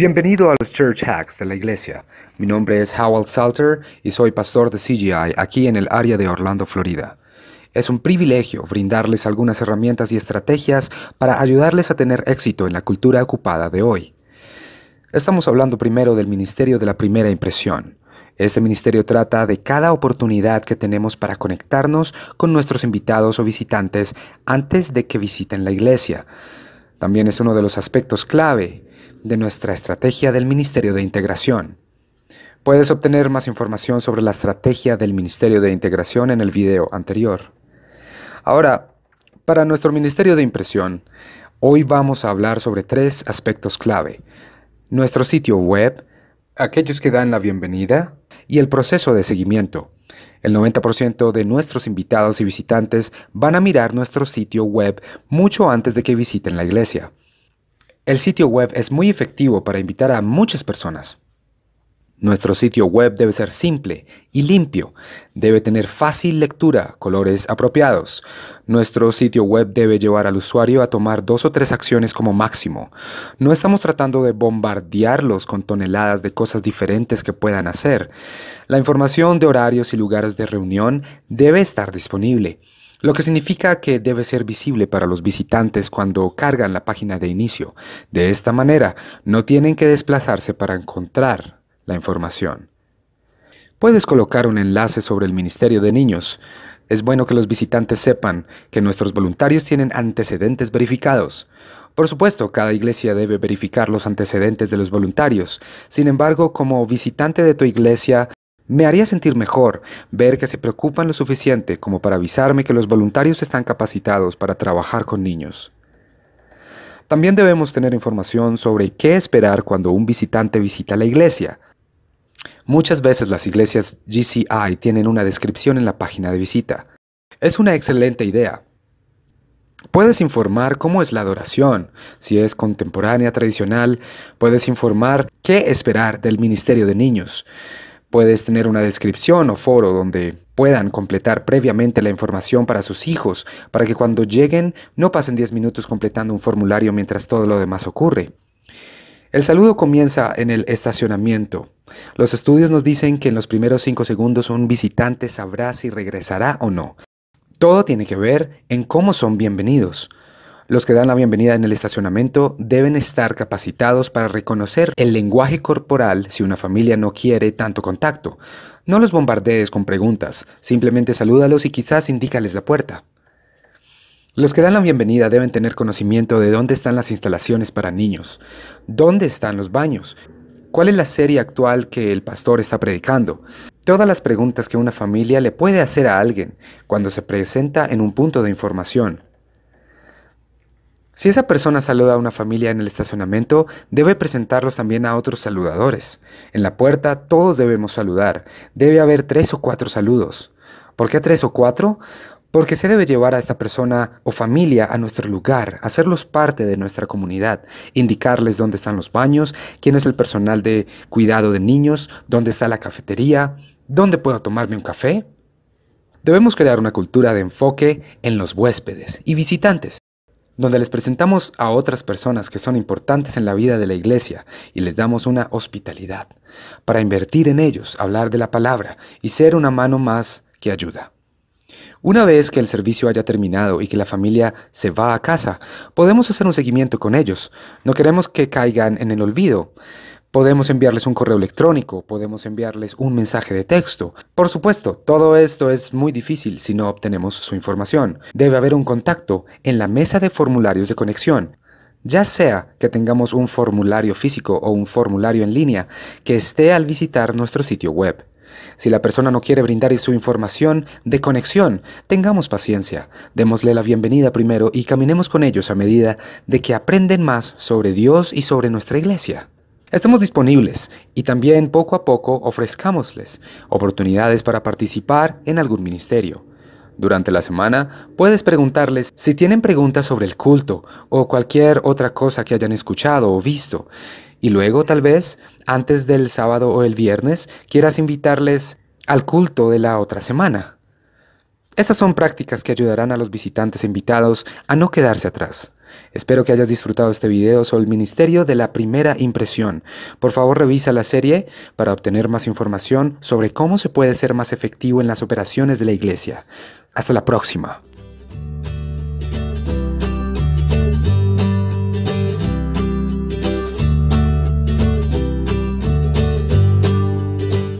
Bienvenido a los Church Hacks de la Iglesia. Mi nombre es Howard Salter y soy pastor de CGI aquí en el área de Orlando, Florida. Es un privilegio brindarles algunas herramientas y estrategias para ayudarles a tener éxito en la cultura ocupada de hoy. Estamos hablando primero del Ministerio de la Primera Impresión. Este ministerio trata de cada oportunidad que tenemos para conectarnos con nuestros invitados o visitantes antes de que visiten la iglesia. También es uno de los aspectos clave de nuestra estrategia del Ministerio de Integración. Puedes obtener más información sobre la estrategia del Ministerio de Integración en el video anterior. Ahora, para nuestro Ministerio de Impresión, hoy vamos a hablar sobre tres aspectos clave. Nuestro sitio web, aquellos que dan la bienvenida y el proceso de seguimiento. El 90% de nuestros invitados y visitantes van a mirar nuestro sitio web mucho antes de que visiten la iglesia. El sitio web es muy efectivo para invitar a muchas personas. Nuestro sitio web debe ser simple y limpio, debe tener fácil lectura, colores apropiados. Nuestro sitio web debe llevar al usuario a tomar dos o tres acciones como máximo. No estamos tratando de bombardearlos con toneladas de cosas diferentes que puedan hacer. La información de horarios y lugares de reunión debe estar disponible lo que significa que debe ser visible para los visitantes cuando cargan la página de inicio. De esta manera, no tienen que desplazarse para encontrar la información. Puedes colocar un enlace sobre el Ministerio de Niños. Es bueno que los visitantes sepan que nuestros voluntarios tienen antecedentes verificados. Por supuesto, cada iglesia debe verificar los antecedentes de los voluntarios. Sin embargo, como visitante de tu iglesia, me haría sentir mejor ver que se preocupan lo suficiente como para avisarme que los voluntarios están capacitados para trabajar con niños. También debemos tener información sobre qué esperar cuando un visitante visita la iglesia. Muchas veces las iglesias GCI tienen una descripción en la página de visita. Es una excelente idea. Puedes informar cómo es la adoración, si es contemporánea, tradicional, puedes informar qué esperar del ministerio de niños. Puedes tener una descripción o foro donde puedan completar previamente la información para sus hijos, para que cuando lleguen no pasen 10 minutos completando un formulario mientras todo lo demás ocurre. El saludo comienza en el estacionamiento. Los estudios nos dicen que en los primeros 5 segundos un visitante sabrá si regresará o no. Todo tiene que ver en cómo son bienvenidos. Los que dan la bienvenida en el estacionamiento deben estar capacitados para reconocer el lenguaje corporal si una familia no quiere tanto contacto. No los bombardees con preguntas, simplemente salúdalos y quizás indícales la puerta. Los que dan la bienvenida deben tener conocimiento de dónde están las instalaciones para niños, dónde están los baños, cuál es la serie actual que el pastor está predicando, todas las preguntas que una familia le puede hacer a alguien cuando se presenta en un punto de información. Si esa persona saluda a una familia en el estacionamiento, debe presentarlos también a otros saludadores. En la puerta todos debemos saludar. Debe haber tres o cuatro saludos. ¿Por qué tres o cuatro? Porque se debe llevar a esta persona o familia a nuestro lugar, hacerlos parte de nuestra comunidad, indicarles dónde están los baños, quién es el personal de cuidado de niños, dónde está la cafetería, dónde puedo tomarme un café, Debemos crear una cultura de enfoque en los huéspedes y visitantes donde les presentamos a otras personas que son importantes en la vida de la iglesia y les damos una hospitalidad para invertir en ellos, hablar de la palabra y ser una mano más que ayuda. Una vez que el servicio haya terminado y que la familia se va a casa, podemos hacer un seguimiento con ellos. No queremos que caigan en el olvido. Podemos enviarles un correo electrónico, podemos enviarles un mensaje de texto. Por supuesto, todo esto es muy difícil si no obtenemos su información. Debe haber un contacto en la mesa de formularios de conexión. Ya sea que tengamos un formulario físico o un formulario en línea que esté al visitar nuestro sitio web. Si la persona no quiere brindar su información de conexión, tengamos paciencia, démosle la bienvenida primero y caminemos con ellos a medida de que aprenden más sobre Dios y sobre nuestra iglesia. Estamos disponibles y también poco a poco ofrezcámosles oportunidades para participar en algún ministerio. Durante la semana puedes preguntarles si tienen preguntas sobre el culto o cualquier otra cosa que hayan escuchado o visto. Y luego tal vez, antes del sábado o el viernes, quieras invitarles al culto de la otra semana. Esas son prácticas que ayudarán a los visitantes invitados a no quedarse atrás. Espero que hayas disfrutado este video sobre el Ministerio de la Primera Impresión. Por favor revisa la serie para obtener más información sobre cómo se puede ser más efectivo en las operaciones de la Iglesia. Hasta la próxima.